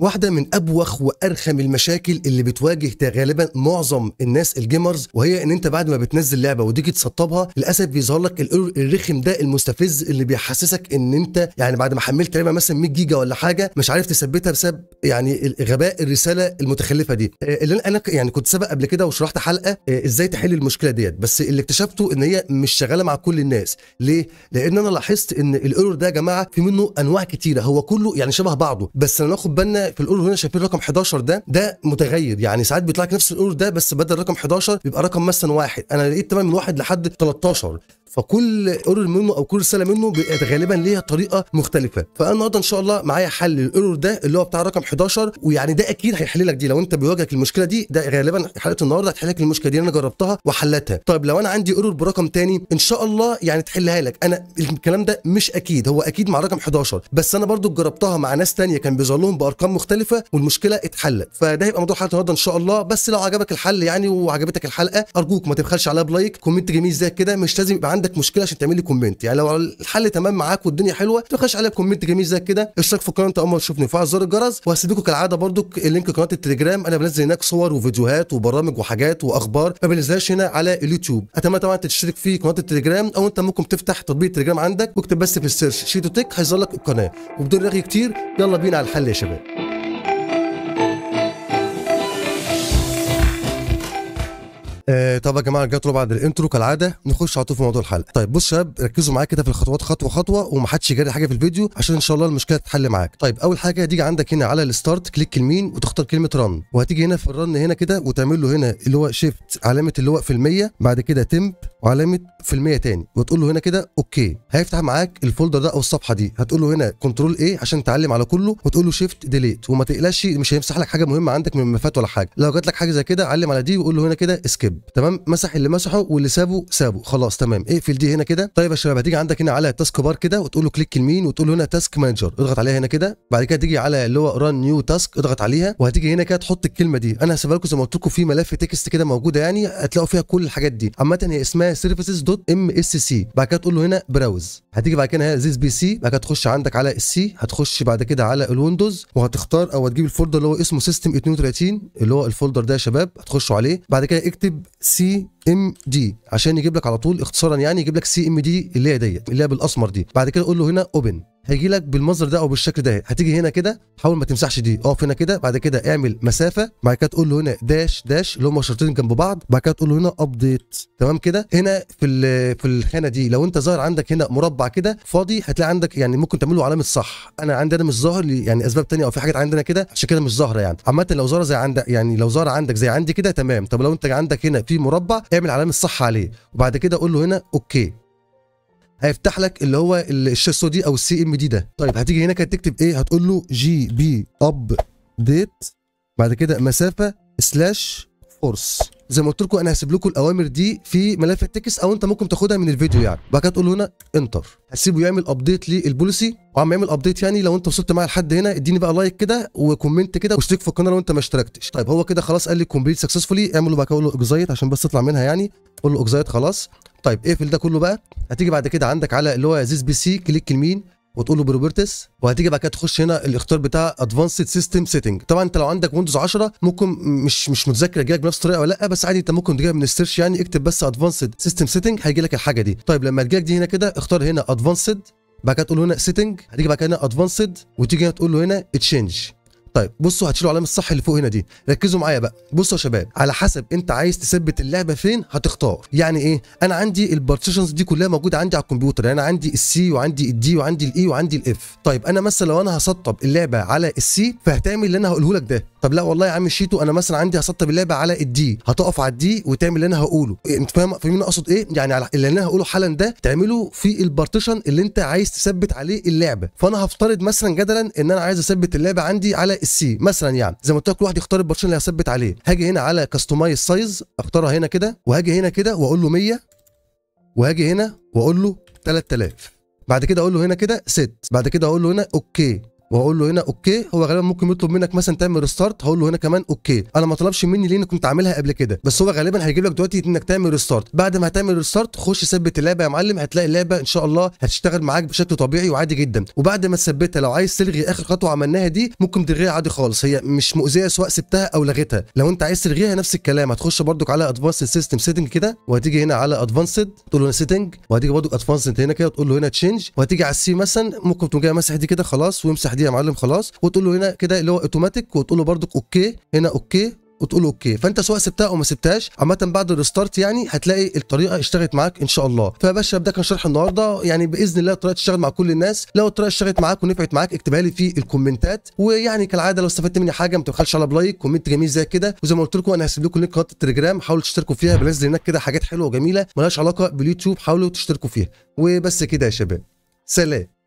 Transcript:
واحدة من أبوخ وأرخم المشاكل اللي بتواجه غالبا معظم الناس الجيمرز وهي إن أنت بعد ما بتنزل لعبة وتيجي تسطبها للأسف بيظهر لك الايرور الرخم ده المستفز اللي بيحسسك إن أنت يعني بعد ما حملت لعبة مثلا 100 جيجا ولا حاجة مش عارف تثبتها بسبب يعني غباء الرسالة المتخلفة دي آه، اللي أنا يعني كنت سبق قبل كده وشرحت حلقة آه، إزاي تحل المشكلة ديت بس اللي اكتشفته إن هي مش شغالة مع كل الناس ليه؟ لأن أنا لاحظت إن الايرور ده يا جماعة في منه أنواع كتيرة هو كله يعني شبه بعضه بس لو ناخد بالنا في الاورو هنا شايفين رقم 11 ده ده متغير يعني ساعات بيطلع لك نفس الاورو ده بس بدل رقم 11 بيبقى رقم مثلا واحد انا لقيت تمام من واحد لحد 13 فكل ايرور منه او كل رساله منه بقت غالبا ليها طريقه مختلفه فانا النهارده ان شاء الله معايا حل للايرور ده اللي هو بتاع رقم 11 ويعني ده اكيد هيحل لك دي لو انت بيواجهك المشكله دي ده غالبا حلقه النهارده هتحل لك المشكله دي انا جربتها وحلتها طيب لو انا عندي ايرور برقم تاني ان شاء الله يعني تحلها لك انا الكلام ده مش اكيد هو اكيد مع رقم 11 بس انا برضو جربتها مع ناس ثانيه كان بيظهر لهم بارقام مختلفه والمشكله اتحلت فده هيبقى موضوع حلقه النهارده ان شاء الله بس لو عجبك الحل يعني وعجبتك الحلقه ارجوك ما تبخلش عليها بلايك كومنت جميل زي كده مش لازم يبقى عندك مشكله عشان تعمل لي كومنت يعني لو الحل تمام معاك والدنيا حلوه تخش عليا كومنت جميل زي كده اشترك في القناه اول ما تشوفني وفعل زر الجرس وهسيب كالعاده برضو اللينك قناه التليجرام انا بنزل هناك صور وفيديوهات وبرامج وحاجات واخبار ما بنزلهاش هنا على اليوتيوب اتمنى طبعا تشترك في قناه التليجرام او انت ممكن تفتح تطبيق التليجرام عندك واكتب بس في السيرش شيتو تك هيظهر لك القناه وبدون رغي كتير يلا بينا على الحل يا شباب آه يا جماعه رجعنا بعد الانترو كالعاده نخش على طول في موضوع الحلقه طيب بص شباب ركزوا معايا كده في الخطوات خطوه خطوه ومحدش يجري حاجه في الفيديو عشان ان شاء الله المشكله تتحل معاك طيب اول حاجه هتيجي عندك هنا على الستارت كليك يمين وتختار كلمه رن وهتيجي هنا في الرن هنا كده وتعمل له هنا اللي هو شيفت علامه اللي هو في المية بعد كده تمب وعلامه في المية تاني وتقول له هنا كده اوكي هيفتح معاك الفولدر ده او الصفحه دي هتقول له هنا كنترول ايه عشان تعلم على كله وتقول له شيفت ديليت وما تقلقش مش هيمسح لك حاجه مهمه عندك من الملفات ولا حاجه لو جات لك حاجه زي كده علم على دي وقول له هنا كده سكيب تمام مسح اللي مسحه واللي سابه سابه خلاص تمام اقفل إيه دي هنا كده طيب يا شباب هتيجي عندك هنا على التاسك بار كده وتقول له كليك يمين وتقول له هنا تاسك مانجر اضغط عليها هنا كده بعد كده تيجي على اللي هو ران نيو تاسك اضغط عليها وهتيجي هنا كده تحط الكلمه دي انا هسيبها لكم زي ما قلت لكم في ملف تكست كده موجوده يعني هتلاقوا فيها كل الحاجات دي عامه هي اسمها اسمها سيرفيسز دوت ام اس سي بعد كده تقول له هنا براوز هتيجي بعد كده زيز بي سي بعد كده تخش عندك على السي هتخش بعد كده على الويندوز وهتختار او هتجيب الفولدر اللي هو اسمه سيستم 32 اللي هو الفولدر ده يا شباب هتخشوا عليه بعد كده اكتب سي ام دي عشان يجيب لك على طول اختصارا يعني يجيب لك سي ام دي اللي هي ديت اللي هي بالاسمر دي بعد كده قول له هنا اوبن هيجي لك بالمنظر ده او بالشكل ده هتيجي هنا كده حاول ما تمسحش دي اقف هنا كده بعد كده اعمل مسافه بعد كده تقول له هنا داش داش اللي هم شرطين جنب بعض بعد كده تقول له هنا ابديت تمام كده هنا في في الخانه دي لو انت ظاهر عندك هنا مربع كده فاضي هتلاقي عندك يعني ممكن تعمله علامه صح انا عندي انا مش ظاهر يعني اسباب تانية او في حاجات عندنا كده عشان كده مش ظاهره يعني عامه لو ظاهره زي عندك يعني لو ظاهره عندك زي عندي كده تمام طب لو انت عندك هنا في مربع اعمل علامه صح عليه وبعد كده قول له هنا اوكي هيفتح لك اللي هو الشاسو دي او السي ام دي ده طيب هتيجي هنا كده تكتب ايه هتقول له جي بي اب ديت بعد كده مسافه سلاش فورس زي ما قلت لكم انا هسيب لكم الاوامر دي في ملف التكست او انت ممكن تاخدها من الفيديو يعني بعد كده تقول له هنا انتر هسيبه يعمل ابديت للبوليسي وعم يعمل ابديت يعني لو انت وصلت معايا لحد هنا اديني بقى لايك كده وكومنت كده واشترك في القناه لو انت ما اشتركتش طيب هو كده خلاص قال لي كومبليت سكسسفولي اعمل له بقى اقول له اكزايت عشان بس تطلع منها يعني قول له اكزايت خلاص طيب اقفل ده كله بقى هتيجي بعد كده عندك على اللي هو زيز بي سي كليك يمين وتقول له بروبرتس وهتيجي بقى كده تخش هنا الاختيار بتاع ادفانسد سيستم سيتنج طبعا انت لو عندك ويندوز 10 ممكن مش مش متذكر جايلك بنفس الطريقه ولا لا بس عادي انت ممكن تجيبها من السيرش يعني اكتب بس ادفانسد سيستم سيتنج هيجي لك الحاجه دي طيب لما تجيلك دي هنا كده اختار هنا ادفانسد بعد كده تقول هنا سيتنج هتيجي بعد كده هنا ادفانسد وتيجي هنا تقول له هنا تشينج طيب بصوا هتشيلوا العلامه الصح اللي فوق هنا دي ركزوا معايا بقى بصوا يا شباب على حسب انت عايز تثبت اللعبه فين هتختار يعني ايه انا عندي البارتيشنز دي كلها موجوده عندي على الكمبيوتر يعني انا عندي السي وعندي الدي وعندي الاي وعندي الاف طيب انا مثلا لو انا هسطب اللعبه على السي فهتعمل اللي انا هقوله لك ده طب لا والله يا عم الشيتو انا مثلا عندي هسطب اللعبه على الدي هتقف على الدي وتعمل اللي انا هقوله انت فاهم فاهمين اقصد ايه يعني على اللي انا هقوله حالا ده تعمله في البارتيشن اللي انت عايز تثبت عليه اللعبه فانا هفترض مثلا جدلا ان انا عايز اثبت اللعبه عندي على السي مثلا يعني زي ما قلت لك واحد يختار البارتيشن اللي هثبت عليه هاجي هنا على كاستمايز سايز اختارها هنا كده وهاجي هنا كده واقول له 100 وهاجي هنا واقول له 3000 بعد كده اقول له هنا كده ست بعد كده اقول له هنا اوكي واقول له هنا اوكي هو غالبا ممكن يطلب منك مثلا تعمل ريستارت هقول له هنا كمان اوكي انا ما طلبش مني لان كنت عاملها قبل كده بس هو غالبا هيجيب لك دلوقتي انك تعمل ريستارت بعد ما هتعمل ريستارت خش ثبت اللعبه يا معلم هتلاقي اللعبه ان شاء الله هتشتغل معاك بشكل طبيعي وعادي جدا وبعد ما تثبتها لو عايز تلغي اخر خطوه عملناها دي ممكن تلغيها عادي خالص هي مش مؤذيه سواء سبتها او لغيتها لو انت عايز تلغيها نفس الكلام هتخش بردك على ادفانسد سيستم سيتنج كده وهتيجي هنا على ادفانسد تقول له سيتنج وهتيجي بردك ادفانسد هنا كده وتقول له هنا تشينج وهتيجي على السي مثلا ممكن تقوم جاي مسح دي كده خلاص وامسح دي يا معلم خلاص وتقول له هنا كده اللي هو اوتوماتيك وتقول له برضك اوكي هنا اوكي وتقول اوكي فانت سواء سبتها او ما سبتهاش عامه بعد الريستارت يعني هتلاقي الطريقه اشتغلت معاك ان شاء الله فيا باشا ده كان شرح النهارده يعني باذن الله الطريقه تشتغل مع كل الناس لو الطريقه اشتغلت معاك ونفعت معاك اكتبها لي في الكومنتات ويعني كالعاده لو استفدت مني حاجه ما تبخلش على بلايك كومنت جميل زي كده وزي ما قلت لكم انا هسيب لكم لينك قناه التليجرام حاولوا تشتركوا فيها بنزل هناك كده حاجات حلوه وجميله ملهاش علاقه باليوتيوب حاولوا تشتركوا فيها وبس كده يا شباب سلام